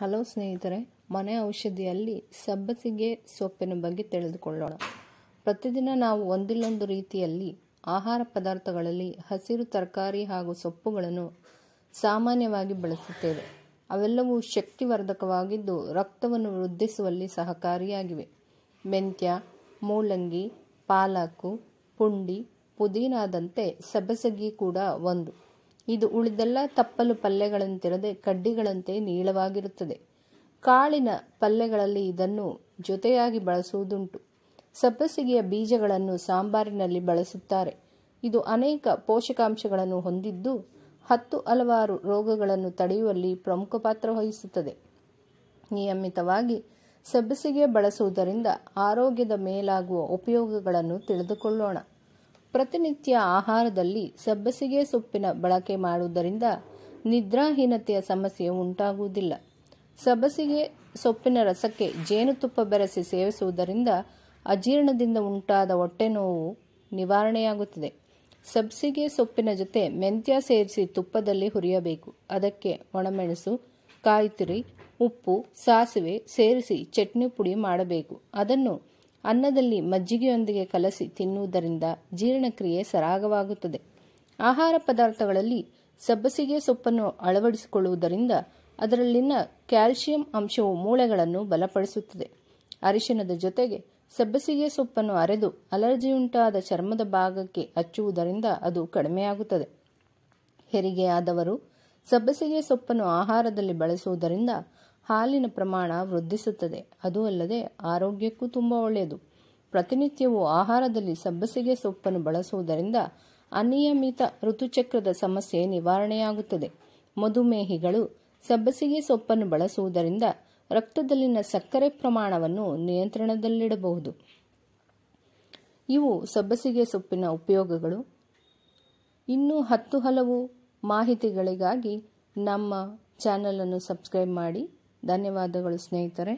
hello ಸ್ನೇಹಿತರೆ ಮನೆ ಔಷಧಿಯಲ್ಲಿ ಸಬ್ಬಸಿಗೆ ಸೊಪ್ಪಿನ ಬಗ್ಗೆ ತಿಳಿದುಕೊಳ್ಳೋಣ ಪ್ರತಿದಿನ ನಾವು ಒಂದಿಲ್ಲೊಂದು ರೀತಿಯಲ್ಲಿ ಆಹಾರ ಪದಾರ್ಥಗಳಲ್ಲಿ ಹಸಿರು ತರಕಾರಿ ಹಾಗೂ ಸೊಪ್ಪುಗಳನ್ನು ಸಾಮಾನ್ಯವಾಗಿ ಬಳಸುತ್ತೇವೆ ಅವೆಲ್ಲವೂ ಶಕ್ತಿವರ್ಧಕವಾಗಿದ್ದು ರಕ್ತವನ್ನು ವೃದ್ಧಿಸುವಲ್ಲಿ ಸಹಕಾರಿಯಾಗಿವೆ ಮೆಂತ್ಯ ಮೂಲಂಗಿ ಪಾಲಾಕು ಪುಂಡಿ ಪುದೀನಾದಂತೆ ಸಬ್ಬಸಗಿ ಕೂಡ ಒಂದು ಇದು ಉಳಿದೆಲ್ಲ ತಪ್ಪಲು ಪಲ್ಯಗಳಂತಿರದೆ ಕಡ್ಡಿಗಳಂತೆ ನೀಳವಾಗಿರುತ್ತದೆ ಕಾಳಿನ ಪಲ್ಯಗಳಲ್ಲಿ ಇದನ್ನು ಜೊತೆಯಾಗಿ ಬಳಸುವುದುಂಟು ಸಬ್ಬಸಿಗೆಯ ಬೀಜಗಳನ್ನು ಸಾಂಬಾರಿನಲ್ಲಿ ಬಳಸುತ್ತಾರೆ ಇದು ಅನೇಕ ಪೋಷಕಾಂಶಗಳನ್ನು ಹೊಂದಿದ್ದು ಹತ್ತು ಹಲವಾರು ರೋಗಗಳನ್ನು ತಡೆಯುವಲ್ಲಿ ಪ್ರಮುಖ ಪಾತ್ರ ವಹಿಸುತ್ತದೆ ನಿಯಮಿತವಾಗಿ ಸಬ್ಬಸಿಗೆ ಬಳಸುವುದರಿಂದ ಆರೋಗ್ಯದ ಮೇಲಾಗುವ ಉಪಯೋಗಗಳನ್ನು ತಿಳಿದುಕೊಳ್ಳೋಣ ಪ್ರತಿನಿತ್ಯ ಆಹಾರದಲ್ಲಿ ಸಬ್ಬಸಿಗೆ ಸೊಪ್ಪಿನ ಬಳಕೆ ಮಾಡುವುದರಿಂದ ನಿದ್ರಾಹೀನತೆಯ ಸಮಸ್ಯೆ ಉಂಟಾಗುವುದಿಲ್ಲ ಸಬ್ಬಸಿಗೆ ಸೊಪ್ಪಿನ ರಸಕ್ಕೆ ಜೇನುತುಪ್ಪ ಬೆರೆಸಿ ಸೇವಿಸುವುದರಿಂದ ಅಜೀರ್ಣದಿಂದ ಉಂಟಾದ ಹೊಟ್ಟೆ ನೋವು ನಿವಾರಣೆಯಾಗುತ್ತದೆ ಸಬ್ಸಿಗೆ ಸೊಪ್ಪಿನ ಜೊತೆ ಮೆಂತ್ಯ ಸೇರಿಸಿ ತುಪ್ಪದಲ್ಲಿ ಹುರಿಯಬೇಕು ಅದಕ್ಕೆ ಒಣಮೆಣಸು ಕಾಯಿತುರಿ ಉಪ್ಪು ಸಾಸಿವೆ ಸೇರಿಸಿ ಚಟ್ನಿ ಪುಡಿ ಮಾಡಬೇಕು ಅದನ್ನು ಅನ್ನದಲ್ಲಿ ಮಜ್ಜಿಗೆಯೊಂದಿಗೆ ಕಲಸಿ ತಿನ್ನುವುದರಿಂದ ಜೀರ್ಣಕ್ರಿಯೆ ಸರಾಗವಾಗುತ್ತದೆ ಆಹಾರ ಪದಾರ್ಥಗಳಲ್ಲಿ ಸಬ್ಬಸಿಗೆ ಸೊಪ್ಪನ್ನು ಅಳವಡಿಸಿಕೊಳ್ಳುವುದರಿಂದ ಅದರಲ್ಲಿನ ಕ್ಯಾಲ್ಸಿಯಂ ಅಂಶವು ಮೂಳೆಗಳನ್ನು ಬಲಪಡಿಸುತ್ತದೆ ಅರಿಶಿನದ ಜೊತೆಗೆ ಸಬ್ಬಸಿಗೆ ಸೊಪ್ಪನ್ನು ಅರೆದು ಅಲರ್ಜಿಯುಂಟಾದ ಚರ್ಮದ ಭಾಗಕ್ಕೆ ಹಚ್ಚುವುದರಿಂದ ಅದು ಕಡಿಮೆಯಾಗುತ್ತದೆ ಹೆರಿಗೆಯಾದವರು ಸಬ್ಬಸಿಗೆ ಸೊಪ್ಪನ್ನು ಆಹಾರದಲ್ಲಿ ಬಳಸುವುದರಿಂದ ಹಾಲಿನ ಪ್ರಮಾಣ ವೃದ್ಧಿಸುತ್ತದೆ ಅದು ಅಲ್ಲದೆ ಆರೋಗ್ಯಕ್ಕೂ ತುಂಬ ಒಳ್ಳೆಯದು ಪ್ರತಿನಿತ್ಯವೂ ಆಹಾರದಲ್ಲಿ ಸಬ್ಬಸಿಗೆ ಸೊಪ್ಪನ್ನು ಬಳಸುವುದರಿಂದ ಅನಿಯಮಿತ ಋತುಚಕ್ರದ ಸಮಸ್ಯೆ ನಿವಾರಣೆಯಾಗುತ್ತದೆ ಮಧುಮೇಹಿಗಳು ಸಬ್ಬಸಿಗೆ ಸೊಪ್ಪನ್ನು ಬಳಸುವುದರಿಂದ ರಕ್ತದಲ್ಲಿನ ಸಕ್ಕರೆ ಪ್ರಮಾಣವನ್ನು ನಿಯಂತ್ರಣದಲ್ಲಿಡಬಹುದು ಇವು ಸಬ್ಬಸಿಗೆ ಸೊಪ್ಪಿನ ಉಪಯೋಗಗಳು ಇನ್ನೂ ಹತ್ತು ಹಲವು ಮಾಹಿತಿಗಳಿಗಾಗಿ ನಮ್ಮ ಚಾನಲನ್ನು ಸಬ್ಸ್ಕ್ರೈಬ್ ಮಾಡಿ ಧನ್ಯವಾದಗಳು ಸ್ನೇಹಿತರೆ